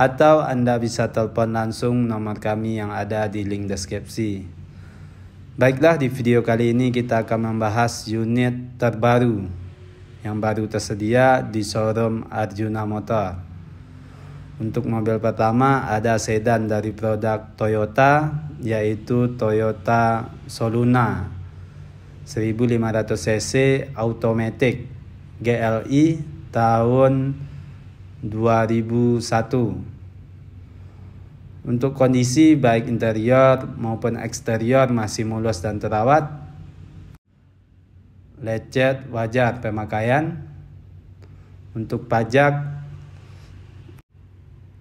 atau Anda bisa telepon langsung nomor kami yang ada di link deskripsi. Baiklah, di video kali ini kita akan membahas unit terbaru yang baru tersedia di showroom Arjuna Motor. Untuk mobil pertama ada sedan dari produk Toyota yaitu Toyota Soluna 1500cc automatic GLI tahun 2001 untuk kondisi baik interior maupun eksterior masih mulus dan terawat lecet wajar pemakaian untuk pajak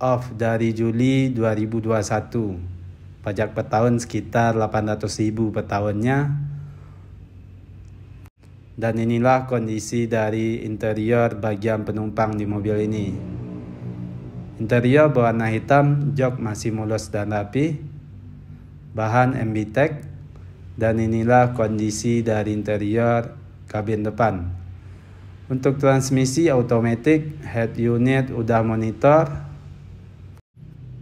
off dari Juli 2021 pajak per tahun sekitar 800.000 per tahunnya dan inilah kondisi dari interior bagian penumpang di mobil ini. Interior berwarna hitam, jok masih mulus dan rapi. Bahan MBTEC dan inilah kondisi dari interior kabin depan. Untuk transmisi automatic, head unit udah monitor,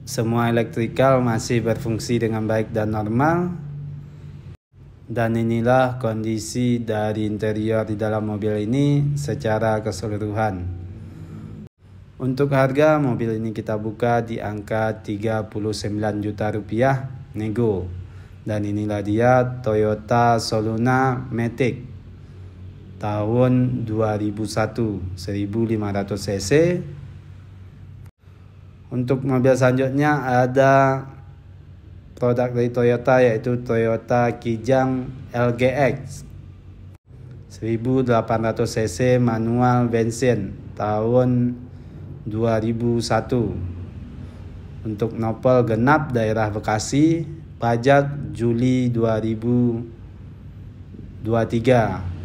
semua elektrikal masih berfungsi dengan baik dan normal. Dan inilah kondisi dari interior di dalam mobil ini secara keseluruhan. Untuk harga mobil ini kita buka di angka 39 juta rupiah nego. Dan inilah dia Toyota Soluna Matic tahun 2001 1500 cc. Untuk mobil selanjutnya ada produk dari Toyota yaitu Toyota Kijang LGX 1800 cc manual bensin tahun 2001 untuk novel genap daerah Bekasi pajak Juli 2023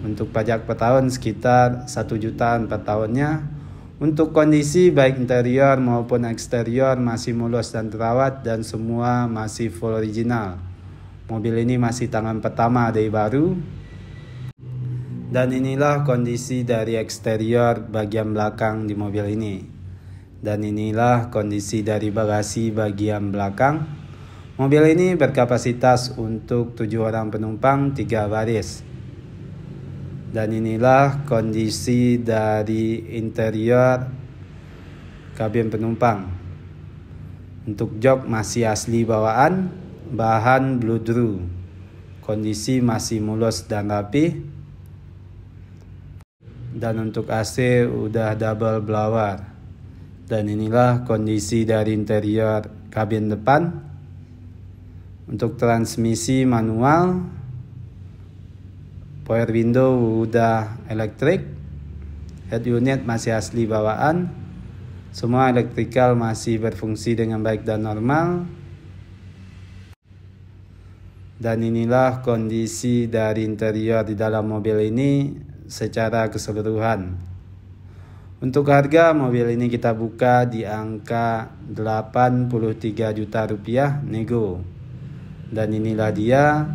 untuk pajak per tahun sekitar 1 jutaan per tahunnya untuk kondisi baik interior maupun eksterior masih mulus dan terawat dan semua masih full original. Mobil ini masih tangan pertama dari baru. Dan inilah kondisi dari eksterior bagian belakang di mobil ini. Dan inilah kondisi dari bagasi bagian belakang. Mobil ini berkapasitas untuk 7 orang penumpang 3 baris. Dan inilah kondisi dari interior kabin penumpang. Untuk jok masih asli bawaan, bahan blue drew. Kondisi masih mulus dan rapi. Dan untuk AC udah double blower. Dan inilah kondisi dari interior kabin depan. Untuk transmisi manual, power window udah elektrik, head unit masih asli bawaan, semua elektrikal masih berfungsi dengan baik dan normal. Dan inilah kondisi dari interior di dalam mobil ini secara keseluruhan. Untuk harga mobil ini kita buka di angka 83 juta rupiah nego. Dan inilah dia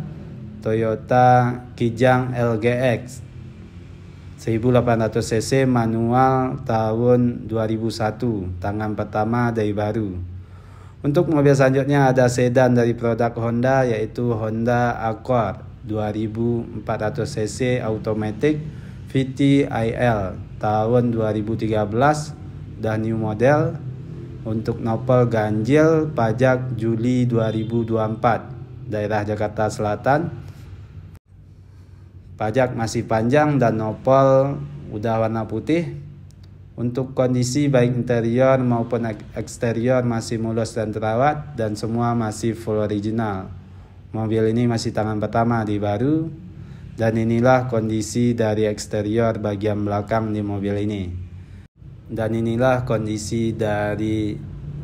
Toyota Kijang LGX 1800 cc manual tahun 2001 tangan pertama dari baru. Untuk mobil selanjutnya ada sedan dari produk Honda yaitu Honda Accord 2400 cc automatic VTIL tahun 2013 dan new model untuk novel ganjil pajak Juli 2024 daerah Jakarta Selatan pajak masih panjang dan novel udah warna putih untuk kondisi baik interior maupun eksterior masih mulus dan terawat dan semua masih full original. Mobil ini masih tangan pertama di baru dan inilah kondisi dari eksterior bagian belakang di mobil ini. Dan inilah kondisi dari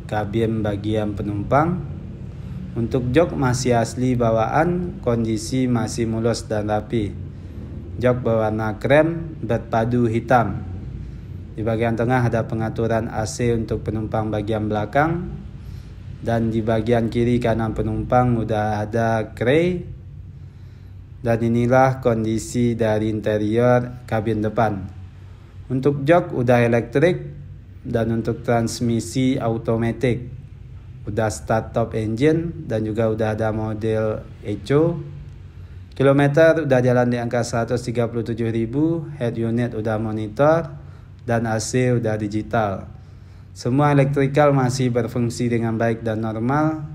kabin bagian penumpang. Untuk jok masih asli bawaan, kondisi masih mulus dan rapi. Jok berwarna krem berpadu hitam. Di bagian tengah ada pengaturan AC untuk penumpang bagian belakang. Dan di bagian kiri kanan penumpang sudah ada kray dan inilah kondisi dari interior kabin depan. Untuk jok udah elektrik dan untuk transmisi automatic. Udah start top engine dan juga udah ada model ECO. Kilometer udah jalan di angka 137.000, head unit udah monitor dan AC udah digital. Semua elektrikal masih berfungsi dengan baik dan normal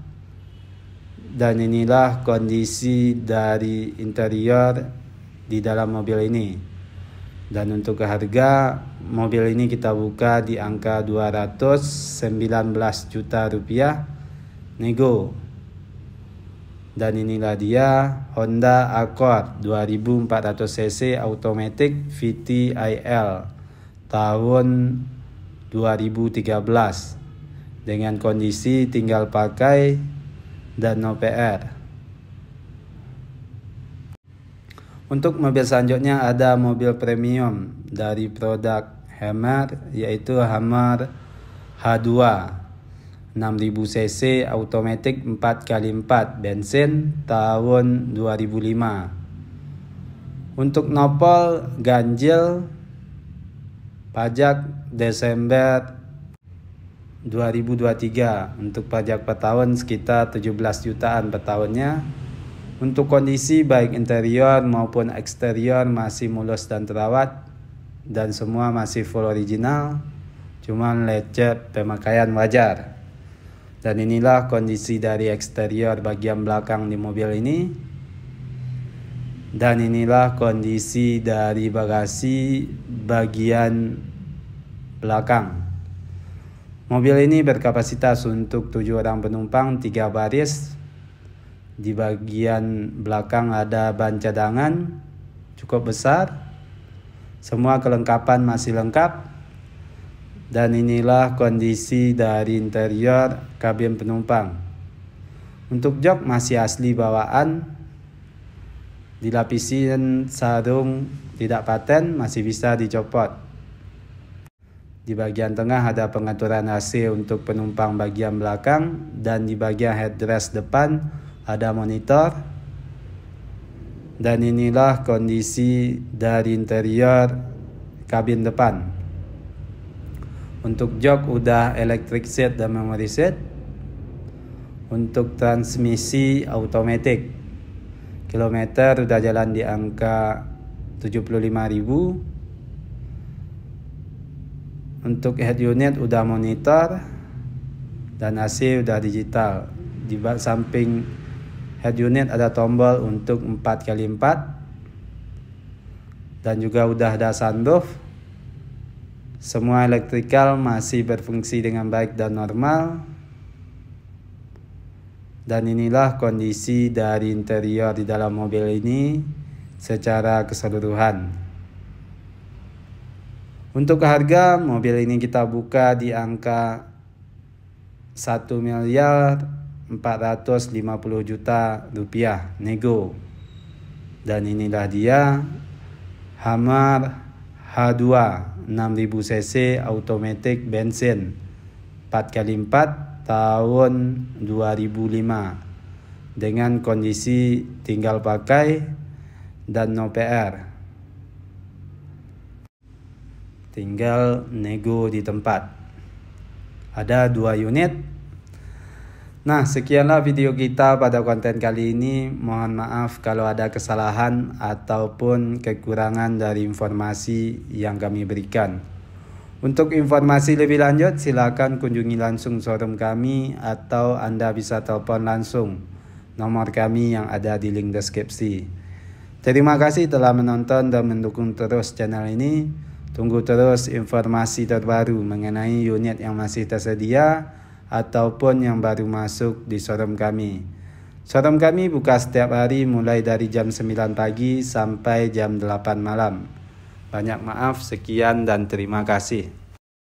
dan inilah kondisi dari interior di dalam mobil ini. Dan untuk harga mobil ini kita buka di angka 219 juta rupiah nego. Dan inilah dia Honda Accord 2400 cc automatic VTIL tahun 2013 dengan kondisi tinggal pakai no PR. Untuk mobil selanjutnya ada mobil premium dari produk Hammer yaitu Hammer H2 6000 cc automatic 4x4 bensin tahun 2005. Untuk nopol ganjil pajak Desember 2023 untuk pajak per tahun sekitar 17 jutaan per tahunnya. Untuk kondisi baik interior maupun eksterior masih mulus dan terawat dan semua masih full original, cuman lecet pemakaian wajar. Dan inilah kondisi dari eksterior bagian belakang di mobil ini. Dan inilah kondisi dari bagasi bagian belakang. Mobil ini berkapasitas untuk tujuh orang penumpang, tiga baris. Di bagian belakang ada ban cadangan cukup besar. Semua kelengkapan masih lengkap. Dan inilah kondisi dari interior kabin penumpang. Untuk jok masih asli bawaan. Dilapisin sarung tidak paten masih bisa dicopot. Di bagian tengah ada pengaturan AC untuk penumpang bagian belakang dan di bagian headrest depan ada monitor. Dan inilah kondisi dari interior kabin depan. Untuk jok udah electric seat dan memory seat. Untuk transmisi automatic. Kilometer udah jalan di angka ribu untuk head unit udah monitor dan AC udah digital di samping head unit ada tombol untuk 4x4 dan juga udah ada sunroof semua elektrikal masih berfungsi dengan baik dan normal dan inilah kondisi dari interior di dalam mobil ini secara keseluruhan. Untuk harga mobil ini kita buka di angka 1 miliar 450 juta rupiah nego. Dan inilah dia Hammer H2 6000 cc automatic bensin 4x4 tahun 2005 dengan kondisi tinggal pakai dan no PR tinggal nego di tempat. Ada dua unit. Nah, sekianlah video kita pada konten kali ini. Mohon maaf kalau ada kesalahan ataupun kekurangan dari informasi yang kami berikan. Untuk informasi lebih lanjut, silakan kunjungi langsung showroom kami atau Anda bisa telepon langsung nomor kami yang ada di link deskripsi. Terima kasih telah menonton dan mendukung terus channel ini. Tunggu terus informasi terbaru mengenai unit yang masih tersedia ataupun yang baru masuk di showroom kami. Showroom kami buka setiap hari mulai dari jam 9 pagi sampai jam 8 malam. Banyak maaf, sekian dan terima kasih.